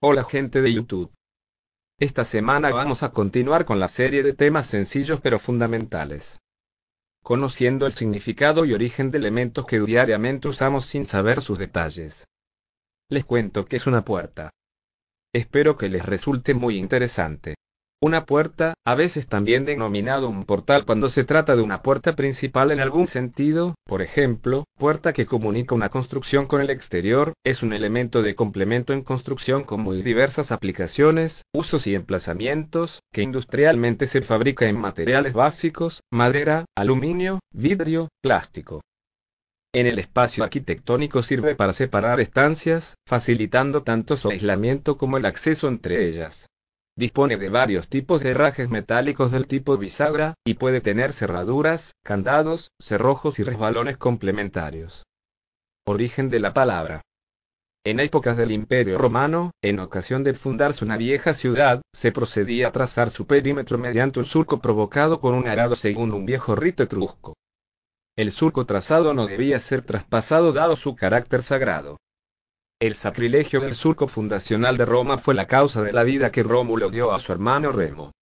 Hola gente de YouTube. Esta semana vamos a continuar con la serie de temas sencillos pero fundamentales. Conociendo el significado y origen de elementos que diariamente usamos sin saber sus detalles. Les cuento que es una puerta. Espero que les resulte muy interesante. Una puerta, a veces también denominado un portal cuando se trata de una puerta principal en algún sentido, por ejemplo, puerta que comunica una construcción con el exterior, es un elemento de complemento en construcción con muy diversas aplicaciones, usos y emplazamientos, que industrialmente se fabrica en materiales básicos, madera, aluminio, vidrio, plástico. En el espacio arquitectónico sirve para separar estancias, facilitando tanto su aislamiento como el acceso entre ellas. Dispone de varios tipos de herrajes metálicos del tipo bisagra, y puede tener cerraduras, candados, cerrojos y resbalones complementarios. Origen de la palabra. En épocas del Imperio Romano, en ocasión de fundarse una vieja ciudad, se procedía a trazar su perímetro mediante un surco provocado con un arado según un viejo rito etrusco. El surco trazado no debía ser traspasado dado su carácter sagrado. El sacrilegio del surco fundacional de Roma fue la causa de la vida que Rómulo dio a su hermano Remo.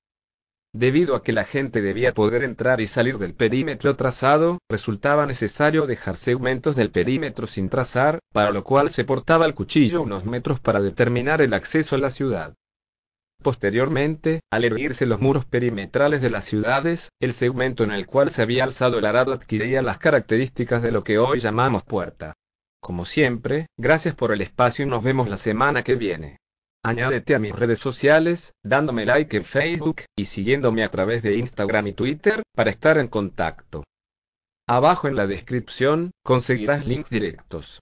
Debido a que la gente debía poder entrar y salir del perímetro trazado, resultaba necesario dejar segmentos del perímetro sin trazar, para lo cual se portaba el cuchillo unos metros para determinar el acceso a la ciudad. Posteriormente, al erguirse los muros perimetrales de las ciudades, el segmento en el cual se había alzado el arado adquiría las características de lo que hoy llamamos puerta. Como siempre, gracias por el espacio y nos vemos la semana que viene. Añádete a mis redes sociales, dándome like en Facebook y siguiéndome a través de Instagram y Twitter para estar en contacto. Abajo en la descripción conseguirás links directos.